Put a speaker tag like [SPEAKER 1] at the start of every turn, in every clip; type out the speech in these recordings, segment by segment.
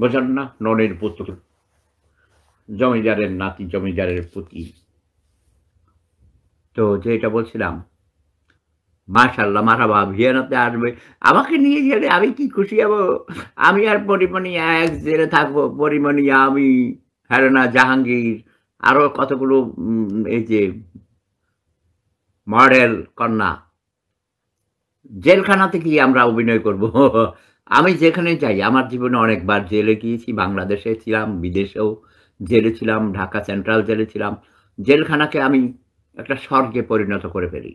[SPEAKER 1] বোঝান না ননের পুত্র জমিদারের নাতি জমিদারের পুতি তো যেটা বলছিলাম মাশাল্লাহ মারাবা ভিয়েনাতে আসবে আমাকে নিয়ে গেলে আমি কি খুশি হব আমি আর পরিমণি এক জেলে থাকবো পরিমণি আমি হেরানা জাহাঙ্গীর আরও কতগুলো এই যে মডেল কন্যা জেলখানাতে কি আমরা অভিনয় করব আমি যেখানে যাই আমার জীবনে অনেকবার জেলে গিয়েছি বাংলাদেশে ছিলাম বিদেশেও জেলে ছিলাম ঢাকা সেন্ট্রাল জেলে ছিলাম জেলখানাকে আমি একটা স্বর্গে পরিণত করে ফেলি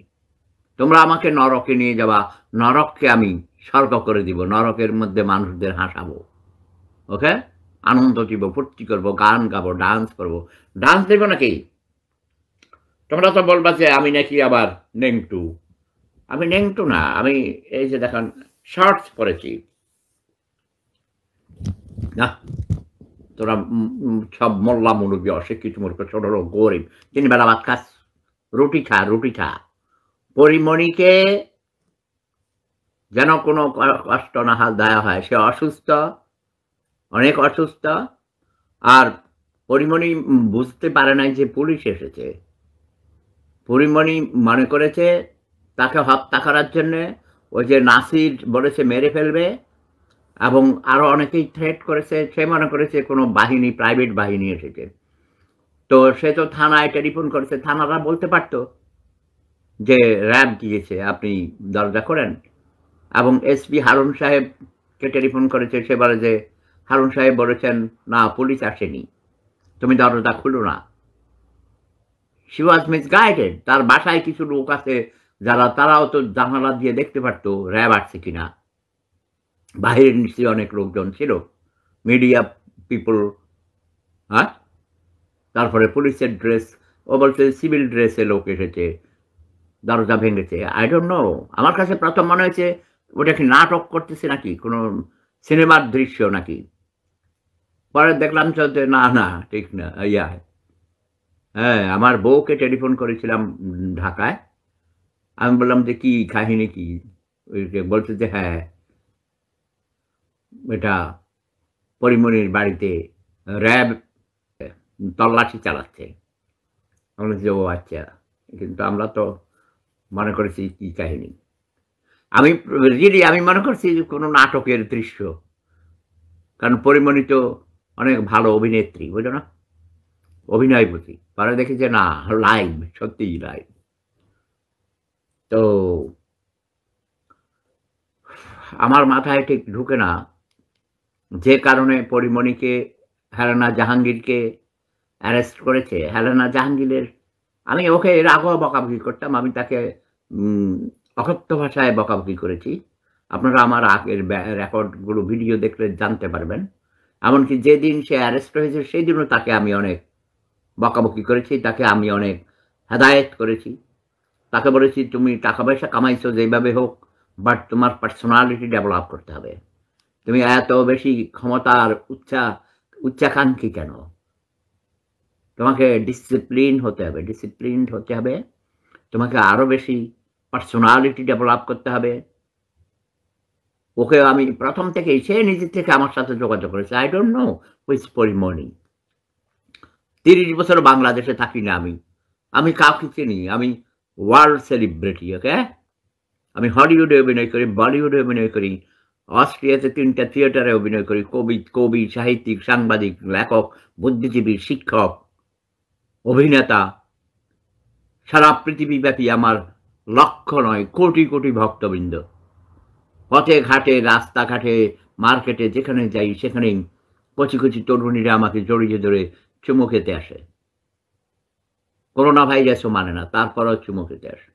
[SPEAKER 1] তোমরা আমাকে নরকে নিয়ে যাওয়া নরককে আমি স্বর্গ করে দিব নরকের মধ্যে মানুষদের হাসাবো ওকে আনন্দ দিব ফুর্তি করবো গান গাবো ডান্স করব ডান্স দেবো নাকি তোমরা তো বলবা যে আমি নাকি আবার নেংটু আমি নেংটু না আমি এই যে দেখেন শর্টস পরেছি না তোরা সব মোল্লা মুরব্বী অশিক্ষিত মূর্খ ছোট লোক গরিব তিনি বেলা ভাত খাস রুটি খা রুটি খা পরিমণিকে যেন কোনো কষ্ট না হাল দেয়া হয় সে অসুস্থ অনেক অসুস্থ আর পরিমণি বুঝতে পারে নাই যে পুলিশ এসেছে পরিমণি মনে করেছে তাকে হত্যা করার জন্যে ওই যে নাসির বলেছে মেরে ফেলবে এবং আরও অনেকেই থ্রেট করেছে সে মনে করেছে কোনো বাহিনী প্রাইভেট বাহিনী এসেছে তো সে তো থানায় টেলিফোন করেছে থানারা বলতে পারত যে র্যাব দিয়েছে আপনি দরজা করেন এবং এসপি হারুন সাহেবকে টেলিফোন করেছে সেবারে যে হারুন সাহেব বলেছেন না পুলিশ আসেনি তুমি দরজা খুলো না শি ওয়াজ গাইডেড তার বাসায় কিছু লোক আছে যারা তারাও তো জানালা দিয়ে দেখতে পারতো র্যাব আসছে কিনা বাহিরের নিশ্চয়ই অনেক লোকজন ছিল মিডিয়া পিপল হ্যাঁ তারপরে পুলিশের ড্রেস ও বলছে সিভিল ড্রেসে লোক এসেছে দরজা ভেঙেছে আই ডোন্ট নো আমার কাছে প্রথম মনে হয়েছে ওটা কি নাটক করতেছে নাকি কোনো সিনেমার দৃশ্য নাকি পরে দেখলাম চলতে না না ঠিক না ইয়া হ্যাঁ আমার বউকে টেলিফোন করেছিলাম ঢাকায় আমি বললাম যে কি কাহিনী কি বলছে যে হ্যাঁ এটা পরিমণির বাড়িতে র্যাব তল্লাশি চালাচ্ছে আমরা যে ও আচ্ছা কিন্তু আমরা তো মনে করেছি কি কাহিনী আমি রিয়েলি আমি মনে করছি কোনো নাটকের দৃশ্য কারণ পরিমণি তো অনেক ভালো অভিনেত্রী বুঝো না অভিনয় প্রতি পরে দেখি যে না লাইভ সত্যিই লাইভ তো আমার মাথায় ঠিক ঢুকে না যে কারণে পরিমণিকে হেলানা জাহাঙ্গীরকে অ্যারেস্ট করেছে হেলানা জাহাঙ্গীরের আমি ওকে এর আগেও বকাবকি করতাম আমি তাকে অকথ্য ভাষায় বকাবকি করেছি আপনারা আমার আগের রেকর্ডগুলো ভিডিও দেখলে জানতে পারবেন এমনকি যেদিন সে অ্যারেস্ট হয়েছে সেই দিনও তাকে আমি অনেক বকাবকি করেছি তাকে আমি অনেক হেদায়েত করেছি তাকে বলেছি তুমি টাকা পয়সা কামাইছো যেভাবে হোক বাট তোমার পার্সোনালিটি ডেভেলপ করতে হবে তুমি এত বেশি ক্ষমতার উচ্চা উচ্চাকাঙ্ক্ষী কেন তোমাকে ডিসিপ্লিন হতে হবে ডিসিপ্লিন হতে হবে তোমাকে আরও বেশি পার্সোনালিটি ডেভেলপ করতে হবে ওকে আমি প্রথম থেকে সে নিজের থেকে আমার সাথে যোগাযোগ করেছে I don't know which Porimoni তিরিশ বছর বাংলাদেশে থাকি না আমি আমি কাউকে চিনি আমি ওয়ার্ল্ড সেলিব্রিটি ওকে আমি হলিউডে অভিনয় করি বলিউডে অভিনয় করি অস্ট্রিয়াতে তিনটা থিয়েটারে অভিনয় করি কবি কবি সাহিত্যিক সাংবাদিক লেখক বুদ্ধিজীবী শিক্ষক অভিনেতা সারা পৃথিবীব্যাপী আমার লক্ষ্য নয় কোটি কোটি ভক্তবৃন্দ পথে ঘাটে রাস্তাঘাটে মার্কেটে যেখানে যাই সেখানেই কচি কচি তরুণীরা আমাকে জড়িয়ে ধরে চুমু খেতে আসে করোনা ভাইরাসও মানে না তারপরও চুমু খেতে আসে